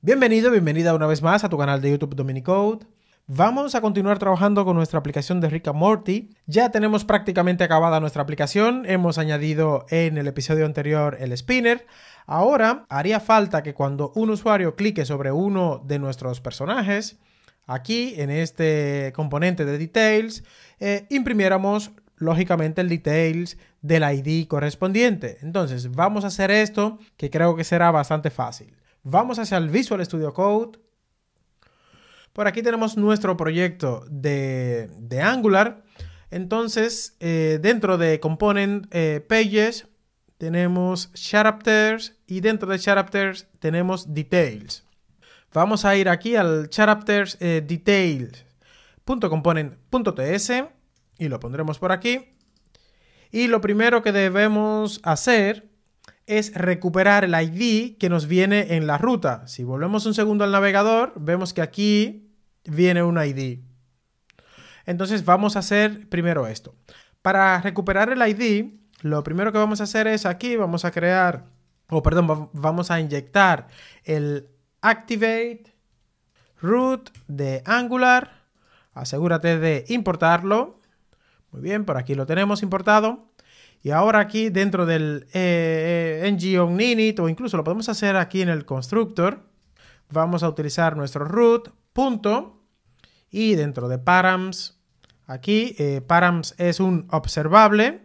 Bienvenido, bienvenida una vez más a tu canal de YouTube Dominicode. Vamos a continuar trabajando con nuestra aplicación de Rica Morty. Ya tenemos prácticamente acabada nuestra aplicación. Hemos añadido en el episodio anterior el spinner. Ahora haría falta que cuando un usuario clique sobre uno de nuestros personajes, aquí en este componente de details, eh, imprimiéramos lógicamente el details del ID correspondiente. Entonces, vamos a hacer esto que creo que será bastante fácil. Vamos hacia el Visual Studio Code. Por aquí tenemos nuestro proyecto de, Angular. Entonces, eh, dentro de Component eh, Pages tenemos Characters y dentro de Characters tenemos Details. Vamos a ir aquí al Characters eh, Details.component.ts y lo pondremos por aquí. Y lo primero que debemos hacer es recuperar el ID que nos viene en la ruta. Si volvemos un segundo al navegador, vemos que aquí viene un ID. Entonces vamos a hacer primero esto. Para recuperar el ID, lo primero que vamos a hacer es aquí, vamos a crear, o perdón, vamos a inyectar el activate root de Angular. Asegúrate de importarlo muy bien, por aquí lo tenemos importado. Y ahora aquí dentro del eh, eh, ngOnInit o incluso lo podemos hacer aquí en el constructor, vamos a utilizar nuestro root, punto, y dentro de params, aquí eh, params es un observable,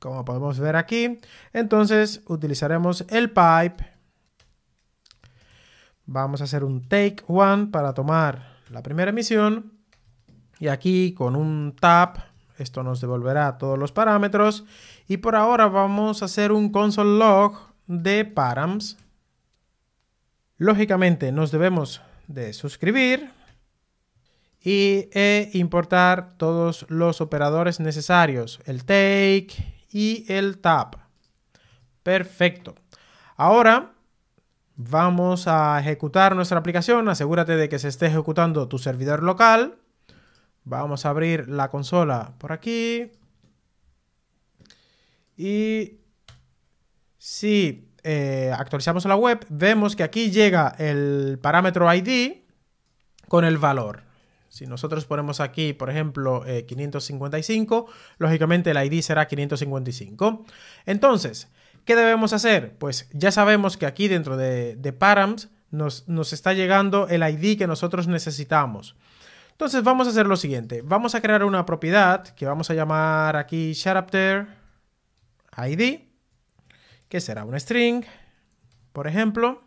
como podemos ver aquí, entonces utilizaremos el pipe, vamos a hacer un take one para tomar la primera emisión, y aquí con un tab, esto nos devolverá todos los parámetros. Y por ahora vamos a hacer un console log de params. Lógicamente nos debemos de suscribir y e importar todos los operadores necesarios, el take y el tab. Perfecto. Ahora vamos a ejecutar nuestra aplicación. Asegúrate de que se esté ejecutando tu servidor local. Vamos a abrir la consola por aquí. Y si eh, actualizamos la web, vemos que aquí llega el parámetro ID con el valor. Si nosotros ponemos aquí, por ejemplo, 555, eh, lógicamente el ID será 555. Entonces, ¿qué debemos hacer? Pues ya sabemos que aquí dentro de, de params nos, nos está llegando el ID que nosotros necesitamos. Entonces vamos a hacer lo siguiente. Vamos a crear una propiedad que vamos a llamar aquí character ID, que será un string, por ejemplo.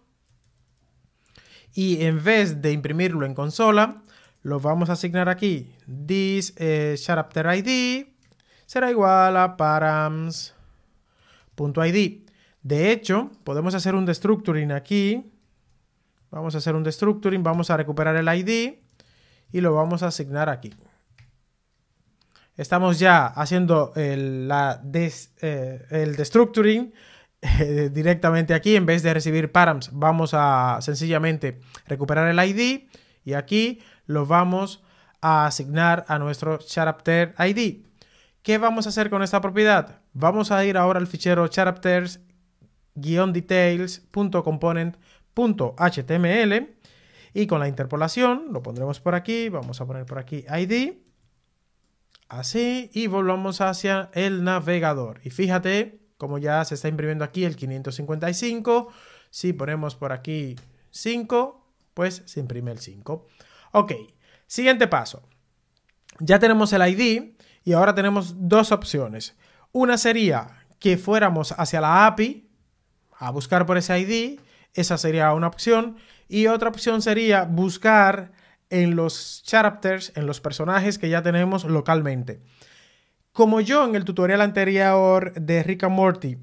Y en vez de imprimirlo en consola, lo vamos a asignar aquí. This eh, ID será igual a params.id. De hecho, podemos hacer un destructuring aquí. Vamos a hacer un destructuring, vamos a recuperar el ID y lo vamos a asignar aquí. Estamos ya haciendo el, la eh, el destructuring eh, directamente aquí. En vez de recibir params, vamos a sencillamente recuperar el ID y aquí lo vamos a asignar a nuestro character ID. ¿Qué vamos a hacer con esta propiedad? Vamos a ir ahora al fichero characters-details.component.html y con la interpolación, lo pondremos por aquí, vamos a poner por aquí ID, así, y volvamos hacia el navegador. Y fíjate cómo ya se está imprimiendo aquí el 555, si ponemos por aquí 5, pues se imprime el 5. Ok, siguiente paso. Ya tenemos el ID y ahora tenemos dos opciones. Una sería que fuéramos hacia la API a buscar por ese ID, esa sería una opción. Y otra opción sería buscar en los chapters, en los personajes que ya tenemos localmente. Como yo en el tutorial anterior de Rick Morty,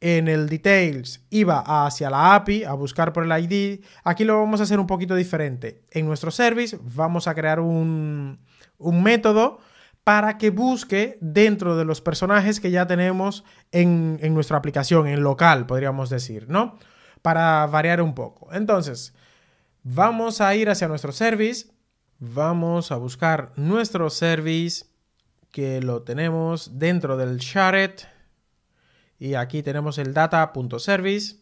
en el details, iba hacia la API a buscar por el ID, aquí lo vamos a hacer un poquito diferente. En nuestro service vamos a crear un, método para que busque dentro de los personajes que ya tenemos en, en nuestra aplicación, en local, podríamos decir, ¿no? Para variar un poco. Entonces, Vamos a ir hacia nuestro service. Vamos a buscar nuestro service que lo tenemos dentro del shared. Y aquí tenemos el data.service.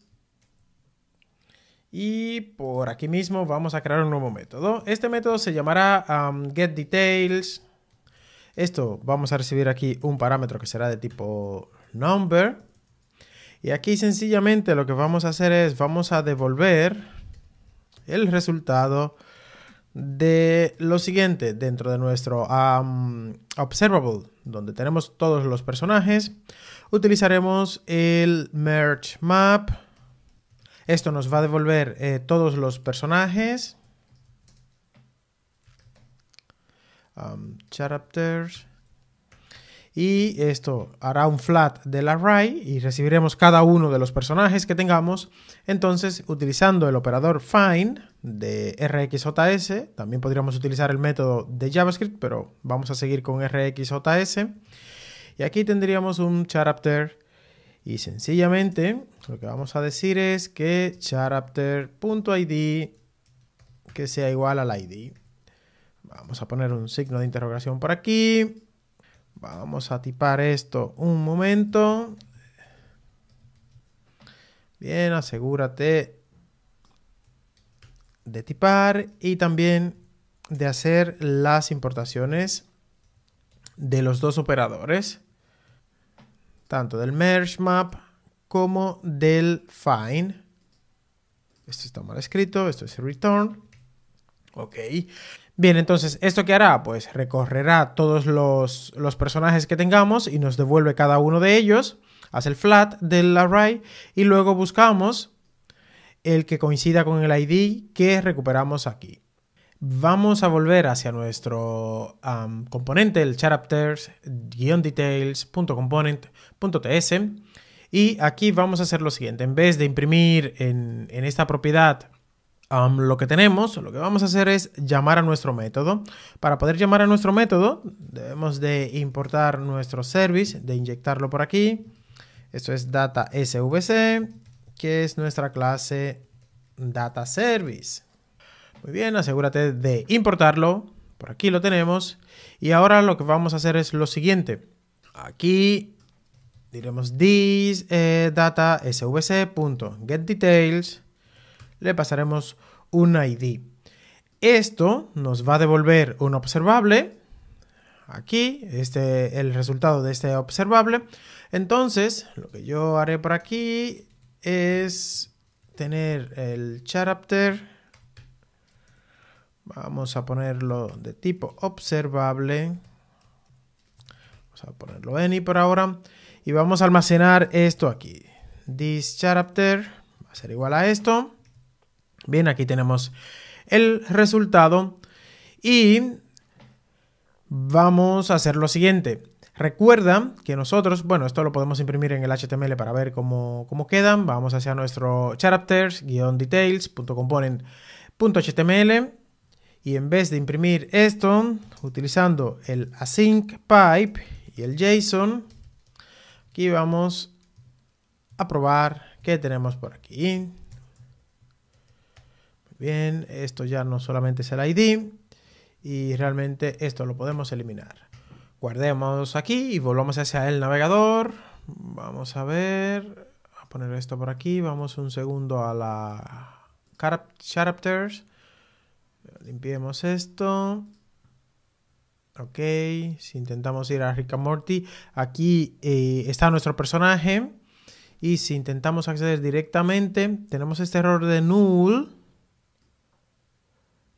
Y por aquí mismo vamos a crear un nuevo método. Este método se llamará um, getDetails. Esto vamos a recibir aquí un parámetro que será de tipo number. Y aquí sencillamente lo que vamos a hacer es vamos a devolver el resultado de lo siguiente dentro de nuestro observable, donde tenemos todos los personajes. Utilizaremos el merge map. Esto nos va a devolver eh, todos los personajes. Um, y esto hará un flat del array y recibiremos cada uno de los personajes que tengamos. Entonces, utilizando el operador find de RxJS, también podríamos utilizar el método de JavaScript, pero vamos a seguir con RxJS. Y aquí tendríamos un character y sencillamente lo que vamos a decir es que character.id que sea igual al id. Vamos a poner un signo de interrogación por aquí Vamos a tipar esto un momento. Bien, asegúrate de tipar y también de hacer las importaciones de los dos operadores, tanto del merge map como del find. Esto está mal escrito, esto es return. Ok. Bien, entonces, ¿esto qué hará? Pues recorrerá todos los, personajes que tengamos y nos devuelve cada uno de ellos, hace el flat del array y luego buscamos el que coincida con el ID que recuperamos aquí. Vamos a volver hacia nuestro componente, el characters-details.component.ts y aquí vamos a hacer lo siguiente. En vez de imprimir en, en esta propiedad lo que tenemos, lo que vamos a hacer es llamar a nuestro método. Para poder llamar a nuestro método, debemos de importar nuestro service, de inyectarlo por aquí. Esto es data svc, que es nuestra clase data service. Muy bien, asegúrate de importarlo. Por aquí lo tenemos. Y ahora lo que vamos a hacer es lo siguiente. Aquí diremos this eh, data svc.getDetails le pasaremos un ID. Esto nos va a devolver un observable. Aquí, este, el resultado de este observable. Entonces, lo que yo haré por aquí es tener el character. Vamos a ponerlo de tipo observable. Vamos a ponerlo any por ahora. Y vamos a almacenar esto aquí. This character va a ser igual a esto. Bien, aquí tenemos el resultado y vamos a hacer lo siguiente. Recuerda que nosotros, bueno, esto lo podemos imprimir en el HTML para ver cómo, quedan. Vamos hacia nuestro characters-details.component.html y en vez de imprimir esto, utilizando el async pipe y el JSON, aquí vamos a probar qué tenemos por aquí. Bien, esto ya no solamente es el ID y realmente esto lo podemos eliminar. Guardemos aquí y volvamos hacia el navegador. Vamos a ver, a poner esto por aquí. Vamos un segundo a la characters. Limpiemos esto. Ok, si intentamos ir a Rick Morty, aquí eh, está nuestro personaje. Y si intentamos acceder directamente, tenemos este error de null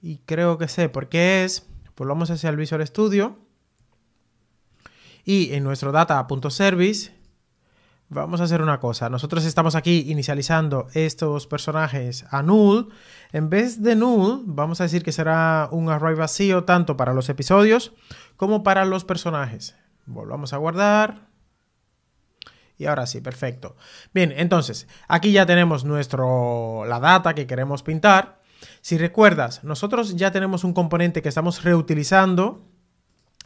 y creo que sé por qué es. Volvamos pues hacia el Visual Studio y en nuestro data.service vamos a hacer una cosa. Nosotros estamos aquí inicializando estos personajes a null. En vez de null, vamos a decir que será un array vacío tanto para los episodios como para los personajes. Volvamos a guardar. Y ahora sí, perfecto. Bien, entonces, aquí ya tenemos nuestro, la data que queremos pintar. Si recuerdas, nosotros ya tenemos un componente que estamos reutilizando,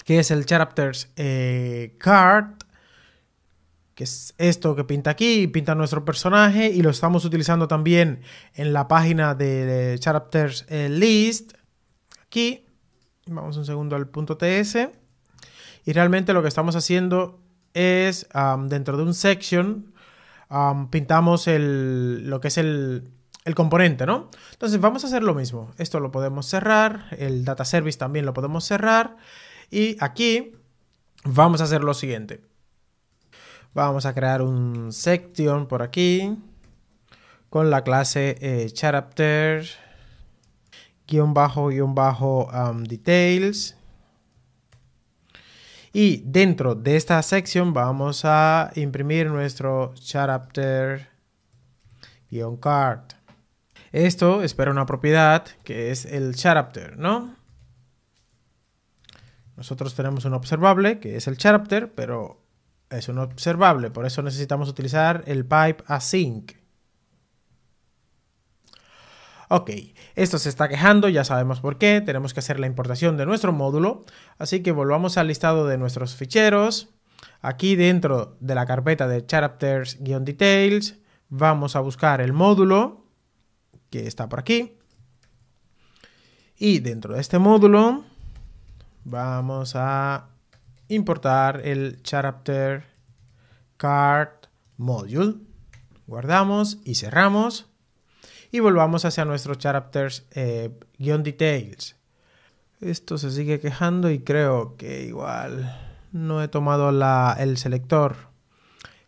que es el Characters eh, Card, que es esto que pinta aquí, pinta nuestro personaje y lo estamos utilizando también en la página de Characters eh, List. Aquí, vamos un segundo al TS. Y realmente lo que estamos haciendo es, dentro de un section, pintamos lo que es el, el componente, ¿no? Entonces vamos a hacer lo mismo. Esto lo podemos cerrar, el data service también lo podemos cerrar y aquí vamos a hacer lo siguiente. Vamos a crear un section por aquí con la clase eh, chapter bajo bajo um, details y dentro de esta sección vamos a imprimir nuestro chapter card esto espera una propiedad que es el character, ¿no? Nosotros tenemos un observable que es el character, pero es un observable, por eso necesitamos utilizar el pipe async. Ok, esto se está quejando, ya sabemos por qué, tenemos que hacer la importación de nuestro módulo, así que volvamos al listado de nuestros ficheros. Aquí dentro de la carpeta de charapters details vamos a buscar el módulo que está por aquí. Y dentro de este módulo vamos a importar el chapter card module. Guardamos y cerramos. Y volvamos hacia nuestro chapters eh, details. Esto se sigue quejando y creo que igual no he tomado la, el selector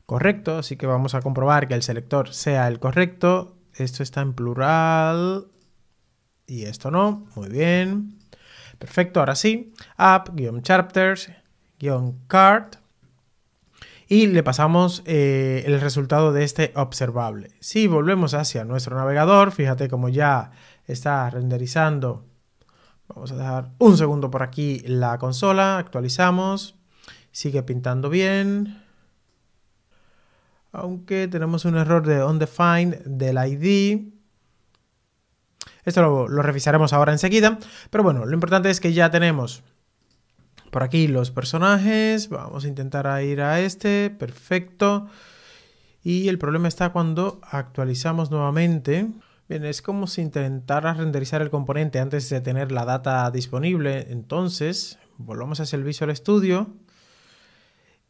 correcto, así que vamos a comprobar que el selector sea el correcto esto está en plural y esto no. Muy bien. Perfecto, ahora sí. App-chapters-card. Y le pasamos eh, el resultado de este observable. Si volvemos hacia nuestro navegador, fíjate cómo ya está renderizando. Vamos a dejar un segundo por aquí la consola, actualizamos, sigue pintando bien aunque tenemos un error de undefined del ID. Esto lo, lo, revisaremos ahora enseguida, pero bueno, lo importante es que ya tenemos por aquí los personajes, vamos a intentar ir a este, perfecto. Y el problema está cuando actualizamos nuevamente. Bien, es como si intentara renderizar el componente antes de tener la data disponible. Entonces, volvamos hacia el Visual Studio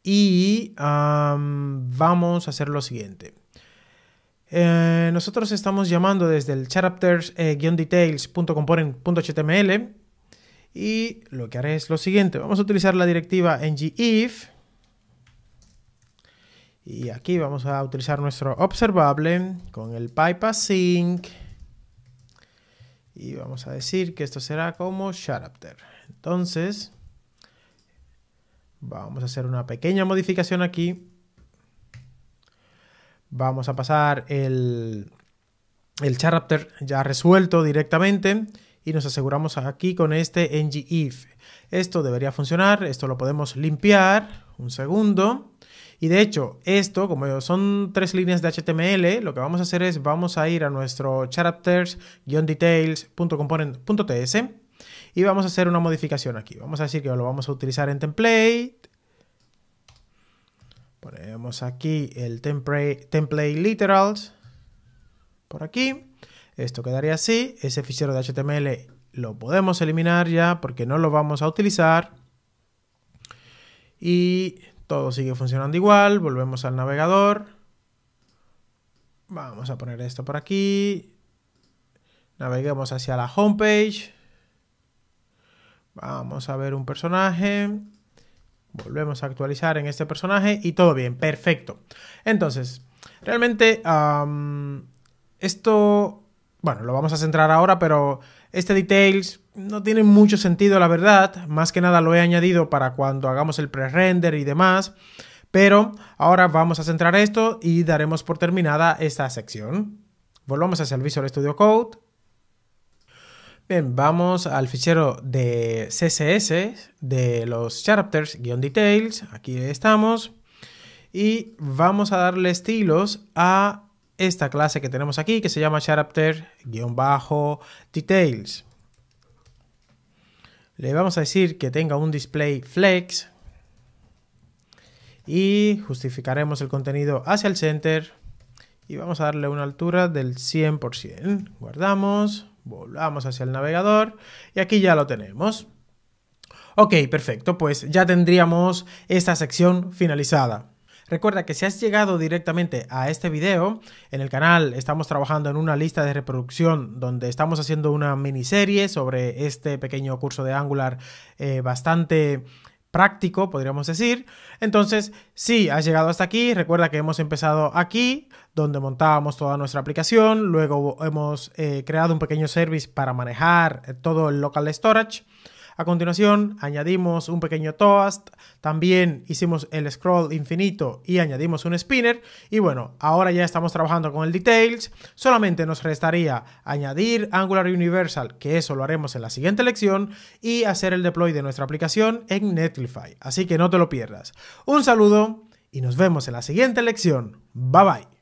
y vamos a hacer lo siguiente. Eh, nosotros estamos llamando desde el chapters-details.component.html eh, y lo que haré es lo siguiente. Vamos a utilizar la directiva ngif y aquí vamos a utilizar nuestro observable con el pipe sync y vamos a decir que esto será como chapter Entonces, Vamos a hacer una pequeña modificación aquí. Vamos a pasar el, el charapter ya resuelto directamente y nos aseguramos aquí con este ng-if. Esto debería funcionar, esto lo podemos limpiar un segundo. Y de hecho, esto, como son tres líneas de HTML, lo que vamos a hacer es, vamos a ir a nuestro charapters detailscomponentts y vamos a hacer una modificación aquí. Vamos a decir que lo vamos a utilizar en template. Ponemos aquí el template, literals por aquí. Esto quedaría así. Ese fichero de HTML lo podemos eliminar ya porque no lo vamos a utilizar. Y todo sigue funcionando igual. Volvemos al navegador. Vamos a poner esto por aquí. Naveguemos hacia la homepage. Vamos a ver un personaje. Volvemos a actualizar en este personaje y todo bien, perfecto. Entonces, realmente esto, bueno, lo vamos a centrar ahora, pero este details no tiene mucho sentido, la verdad. Más que nada lo he añadido para cuando hagamos el pre-render y demás. Pero ahora vamos a centrar esto y daremos por terminada esta sección. Volvamos hacia el Visual Studio Code. Bien, vamos al fichero de CSS de los chapters-details. Aquí estamos. Y vamos a darle estilos a esta clase que tenemos aquí que se llama chapter-details. Le vamos a decir que tenga un display flex y justificaremos el contenido hacia el center y vamos a darle una altura del 100%. Guardamos. Volvamos hacia el navegador y aquí ya lo tenemos. Ok, perfecto, pues ya tendríamos esta sección finalizada. Recuerda que si has llegado directamente a este video, en el canal estamos trabajando en una lista de reproducción donde estamos haciendo una miniserie sobre este pequeño curso de Angular eh, bastante práctico, podríamos decir. Entonces, si has llegado hasta aquí, recuerda que hemos empezado aquí, donde montábamos toda nuestra aplicación, luego hemos eh, creado un pequeño service para manejar eh, todo el local storage. A continuación, añadimos un pequeño toast, también hicimos el scroll infinito y añadimos un spinner. Y bueno, ahora ya estamos trabajando con el details. Solamente nos restaría añadir Angular Universal, que eso lo haremos en la siguiente lección, y hacer el deploy de nuestra aplicación en Netlify. Así que no te lo pierdas. Un saludo y nos vemos en la siguiente lección. Bye bye.